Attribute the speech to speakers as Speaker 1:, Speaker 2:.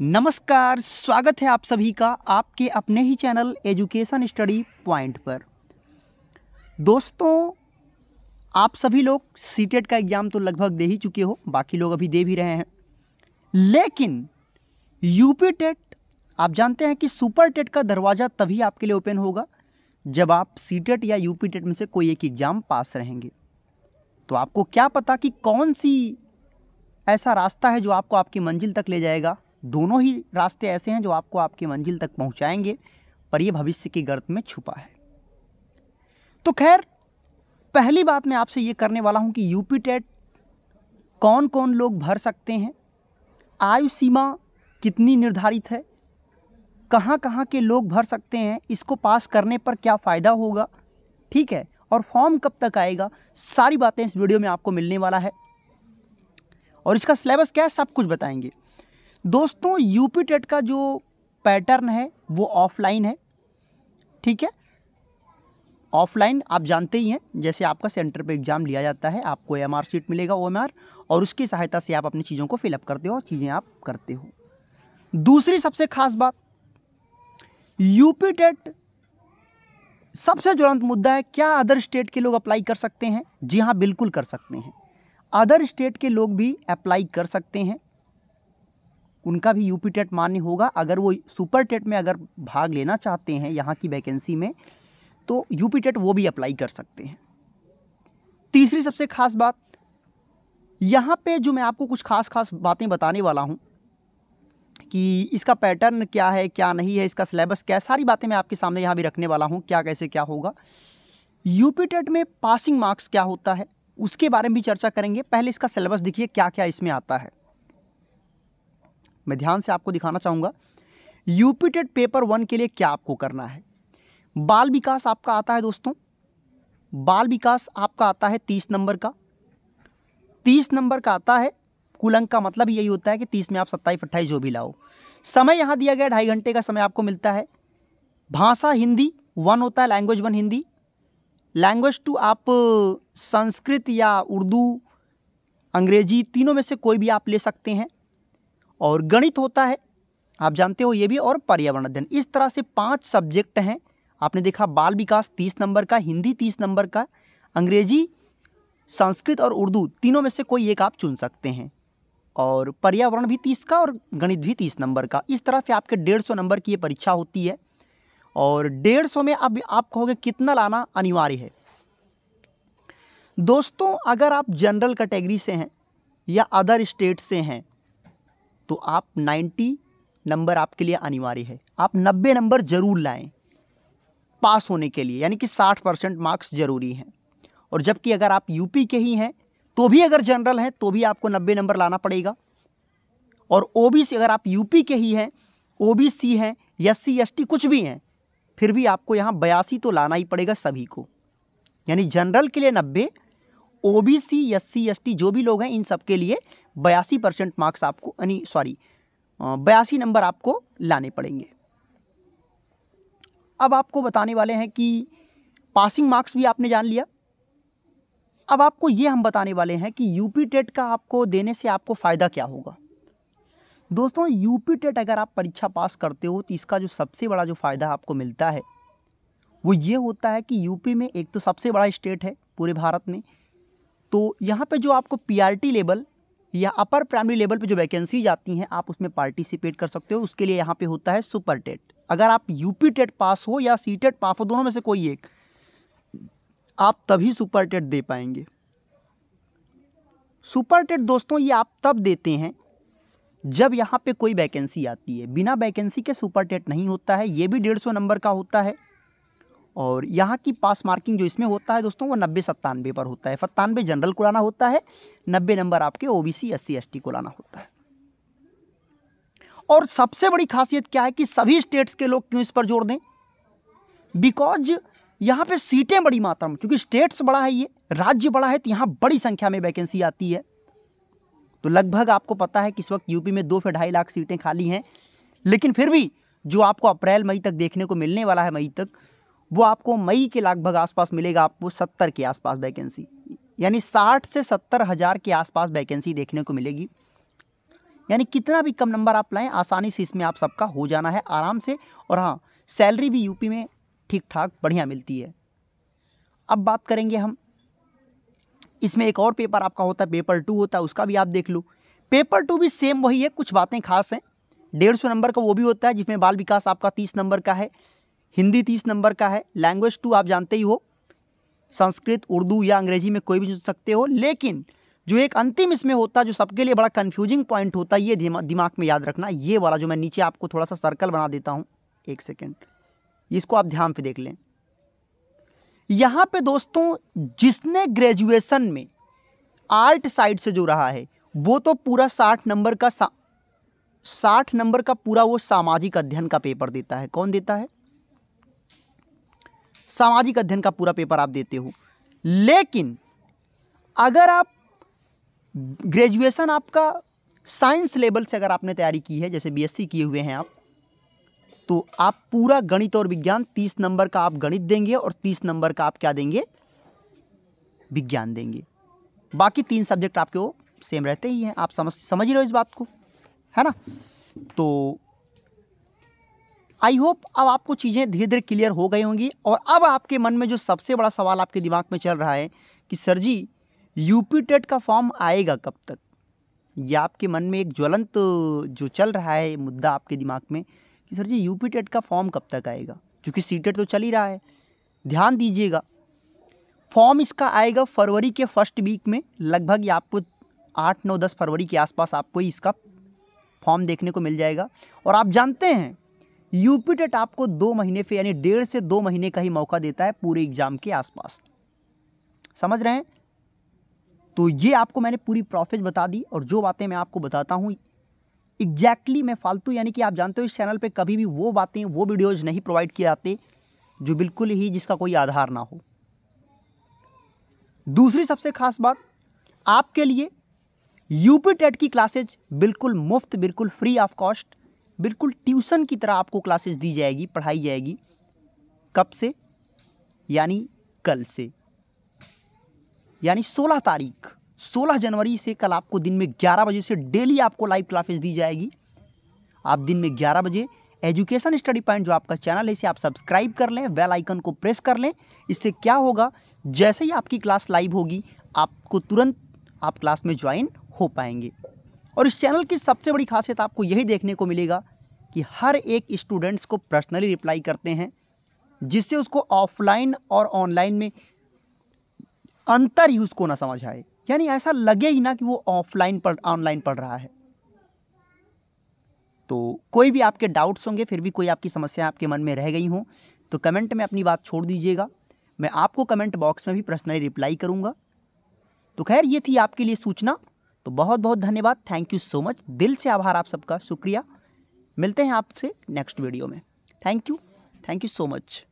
Speaker 1: नमस्कार स्वागत है आप सभी का आपके अपने ही चैनल एजुकेशन स्टडी पॉइंट पर दोस्तों आप सभी लोग सीटेट e का एग्ज़ाम तो लगभग दे ही चुके हो बाकी लोग अभी दे भी रहे हैं लेकिन यूपी टेट e आप जानते हैं कि सुपर टेट e का दरवाज़ा तभी आपके लिए ओपन होगा जब आप टेट या यूपी टेट में से कोई एक एग्ज़ाम पास रहेंगे तो आपको क्या पता कि कौन सी ऐसा रास्ता है जो आपको आपकी मंजिल तक ले जाएगा दोनों ही रास्ते ऐसे हैं जो आपको आपकी मंजिल तक पहुंचाएंगे पर ये भविष्य की गर्त में छुपा है तो खैर पहली बात मैं आपसे ये करने वाला हूँ कि यूपी टेट कौन कौन लोग भर सकते हैं आयु सीमा कितनी निर्धारित है कहाँ कहाँ के लोग भर सकते हैं इसको पास करने पर क्या फ़ायदा होगा ठीक है और फॉर्म कब तक आएगा सारी बातें इस वीडियो में आपको मिलने वाला है और इसका सिलेबस क्या है सब कुछ बताएंगे दोस्तों यूपी टेट का जो पैटर्न है वो ऑफलाइन है ठीक है ऑफलाइन आप जानते ही हैं जैसे आपका सेंटर पे एग्ज़ाम लिया जाता है आपको एम सीट मिलेगा ओ और उसकी सहायता से आप अपनी चीज़ों को फिलअप करते हो और चीज़ें आप करते हो दूसरी सबसे खास बात यूपी टेट सबसे ज्वलंत मुद्दा है क्या अदर स्टेट के लोग अप्लाई कर सकते हैं जी हाँ बिल्कुल कर सकते हैं अदर स्टेट के लोग भी अप्लाई कर सकते हैं उनका भी यूपी टेट मान्य होगा अगर वो सुपर टेट में अगर भाग लेना चाहते हैं यहाँ की वैकेंसी में तो यूपी टेट वो भी अप्लाई कर सकते हैं तीसरी सबसे खास बात यहाँ पे जो मैं आपको कुछ खास खास बातें बताने वाला हूँ कि इसका पैटर्न क्या है क्या नहीं है इसका सिलेबस क्या है सारी बातें मैं आपके सामने यहाँ भी रखने वाला हूँ क्या कैसे क्या होगा यूपी टेट में पासिंग मार्क्स क्या होता है उसके बारे में भी चर्चा करेंगे पहले इसका सिलेबस देखिए क्या क्या इसमें आता है मैं ध्यान से आपको दिखाना चाहूँगा यूपीटेड पेपर वन के लिए क्या आपको करना है बाल विकास आपका आता है दोस्तों बाल विकास आपका आता है तीस नंबर का तीस नंबर का आता है कुल अंक का मतलब यही होता है कि तीस में आप सत्ताईस अट्ठाईस जो भी लाओ समय यहाँ दिया गया ढाई घंटे का समय आपको मिलता है भाषा हिंदी वन होता है language one Hindi language two आप संस्कृत या उर्दू अंग्रेजी तीनों में से कोई भी आप ले सकते हैं और गणित होता है आप जानते हो ये भी और पर्यावरण अध्ययन इस तरह से पाँच सब्जेक्ट हैं आपने देखा बाल विकास तीस नंबर का हिंदी तीस नंबर का अंग्रेजी संस्कृत और उर्दू तीनों में से कोई एक आप चुन सकते हैं और पर्यावरण भी तीस का और गणित भी तीस नंबर का इस तरह से आपके डेढ़ सौ नंबर की ये परीक्षा होती है और डेढ़ सौ में अब आप कहोगे कितना लाना अनिवार्य है दोस्तों अगर आप जनरल कैटेगरी से हैं या अदर स्टेट से हैं तो आप 90 नंबर आपके लिए अनिवार्य है आप 90 नंबर जरूर लाएं पास होने के लिए यानी कि 60 परसेंट मार्क्स जरूरी हैं और जबकि अगर आप यूपी के ही हैं तो भी अगर जनरल हैं तो भी आपको 90 नंबर लाना पड़ेगा और ओबीसी अगर आप यूपी के ही हैं ओबीसी हैं एस सी कुछ भी हैं फिर भी आपको यहाँ बयासी तो लाना ही पड़ेगा सभी को यानी जनरल के लिए नब्बे O B C S C S T जो भी लोग हैं इन सब के लिए बयासी परसेंट मार्क्स आपको यानी सॉरी बयासी नंबर आपको लाने पड़ेंगे अब आपको बताने वाले हैं कि पासिंग मार्क्स भी आपने जान लिया अब आपको ये हम बताने वाले हैं कि यूपी टेट का आपको देने से आपको फ़ायदा क्या होगा दोस्तों यूपी टेट अगर आप परीक्षा पास करते हो तो इसका जो सबसे बड़ा जो फ़ायदा आपको मिलता है वो ये होता है कि यूपी में एक तो सबसे बड़ा स्टेट है पूरे भारत में तो यहाँ पे जो आपको पीआरटी लेवल या अपर प्राइमरी लेवल पे जो वैकेंसीज आती हैं आप उसमें पार्टिसिपेट कर सकते हो उसके लिए यहाँ पे होता है सुपर टेट अगर आप यूपी टेट पास हो या सी टेट पास हो दोनों में से कोई एक आप तभी सुपर टेट दे पाएंगे सुपर टेट दोस्तों ये आप तब देते हैं जब यहाँ पे कोई वैकेंसी आती है बिना वैकेंसी के सुपर टेट नहीं होता है ये भी डेढ़ सौ नंबर का होता है और यहाँ की पास मार्किंग जो इसमें होता है दोस्तों वो नब्बे सत्तानवे पर होता है सत्तानवे जनरल को लाना होता है नब्बे नंबर आपके O B C S C S T को लाना होता है और सबसे बड़ी खासियत क्या है कि सभी स्टेट्स के लोग क्यों इस पर जोर दें बिकॉज यहाँ पे सीटें बड़ी मात्रा में क्योंकि स्टेट्स बड़ा है ये राज्य बड़ा है तो यहाँ बड़ी संख्या में वैकेंसी आती है तो लगभग आपको पता है कि इस वक्त यूपी में दो से ढाई लाख सीटें खाली हैं लेकिन फिर भी जो आपको अप्रैल मई तक देखने को मिलने वाला है मई तक वो आपको मई के लगभग आसपास मिलेगा आपको सत्तर के आसपास वैकेंसी यानी साठ से सत्तर हज़ार के आसपास वैकेंसी देखने को मिलेगी यानी कितना भी कम नंबर आप लाएँ आसानी से इसमें आप सबका हो जाना है आराम से और हाँ सैलरी भी यूपी में ठीक ठाक बढ़िया मिलती है अब बात करेंगे हम इसमें एक और पेपर आपका होता है पेपर टू होता है उसका भी आप देख लो पेपर टू भी सेम वही है कुछ बातें खास हैं डेढ़ सौ नंबर का वो भी होता है जिसमें बाल विकास आपका तीस नंबर का है हिंदी तीस नंबर का है लैंग्वेज टू आप जानते ही हो संस्कृत उर्दू या अंग्रेजी में कोई भी चुन सकते हो लेकिन जो एक अंतिम इसमें होता है जो सबके लिए बड़ा कन्फ्यूजिंग पॉइंट होता है ये दिमाग में याद रखना ये वाला जो मैं नीचे आपको थोड़ा सा सर्कल बना देता हूँ एक सेकेंड इसको आप ध्यान पर देख लें यहाँ पे दोस्तों जिसने ग्रेजुएशन में आर्ट साइड से जो रहा है वो तो पूरा साठ नंबर का साठ नंबर का पूरा वो सामाजिक अध्ययन का पेपर देता है कौन देता है सामाजिक अध्ययन का पूरा पेपर आप देते हो लेकिन अगर आप ग्रेजुएशन आपका साइंस लेवल से अगर आपने तैयारी की है जैसे बीएससी किए हुए हैं आप तो आप पूरा गणित और विज्ञान तीस नंबर का आप गणित देंगे और तीस नंबर का आप क्या देंगे विज्ञान देंगे बाकी तीन सब्जेक्ट आपके वो सेम रहते ही हैं आप समझ समझ रहे हो इस बात को है ना तो आई होप अब आपको चीज़ें धीरे धीरे क्लियर हो गई होंगी और अब आपके मन में जो सबसे बड़ा सवाल आपके दिमाग में चल रहा है कि सर जी यूपी टेट का फॉर्म आएगा कब तक ये आपके मन में एक ज्वलंत जो चल रहा है मुद्दा आपके दिमाग में कि सर जी यूपी टेट का फॉर्म कब तक आएगा क्योंकि सी टेट तो चल ही रहा है ध्यान दीजिएगा फॉर्म इसका आएगा फरवरी के फर्स्ट वीक में लगभग ये आपको आठ नौ दस फरवरी के आसपास आपको इसका फॉर्म देखने को मिल जाएगा और आप जानते हैं यूपी टेट आपको दो महीने पे यानी डेढ़ से दो महीने का ही मौका देता है पूरे एग्जाम के आसपास समझ रहे हैं तो ये आपको मैंने पूरी प्रोसेस बता दी और जो बातें मैं आपको बताता हूँ एग्जैक्टली exactly मैं फालतू यानी कि आप जानते हो इस चैनल पे कभी भी वो बातें वो वीडियोज़ नहीं प्रोवाइड किए जाते जो बिल्कुल ही जिसका कोई आधार ना हो दूसरी सबसे खास बात आपके लिए यूपी टेट की क्लासेज बिल्कुल मुफ्त बिल्कुल फ्री ऑफ कॉस्ट बिल्कुल ट्यूशन की तरह आपको क्लासेस दी जाएगी पढ़ाई जाएगी कब से यानी कल से यानी 16 तारीख 16 जनवरी से कल आपको दिन में 11 बजे से डेली आपको लाइव क्लासेस दी जाएगी आप दिन में 11 बजे एजुकेशन स्टडी पॉइंट जो आपका चैनल है इसे आप सब्सक्राइब कर लें बेल आइकन को प्रेस कर लें इससे क्या होगा जैसे ही आपकी क्लास लाइव होगी आपको तुरंत आप क्लास में ज्वाइन हो पाएंगे और इस चैनल की सबसे बड़ी खासियत आपको यही देखने को मिलेगा कि हर एक स्टूडेंट्स को पर्सनली रिप्लाई करते हैं जिससे उसको ऑफलाइन और ऑनलाइन में अंतर ही उसको ना समझ आए यानी ऐसा लगे ही ना कि वो ऑफलाइन पढ़ ऑनलाइन पढ़ रहा है तो कोई भी आपके डाउट्स होंगे फिर भी कोई आपकी समस्या आपके मन में रह गई हों तो कमेंट में अपनी बात छोड़ दीजिएगा मैं आपको कमेंट बॉक्स में भी पर्सनली रिप्लाई करूँगा तो खैर ये थी आपके लिए सूचना तो बहुत बहुत धन्यवाद थैंक यू सो मच दिल से आभार आप सबका शुक्रिया मिलते हैं आपसे नेक्स्ट वीडियो में thank you thank you so much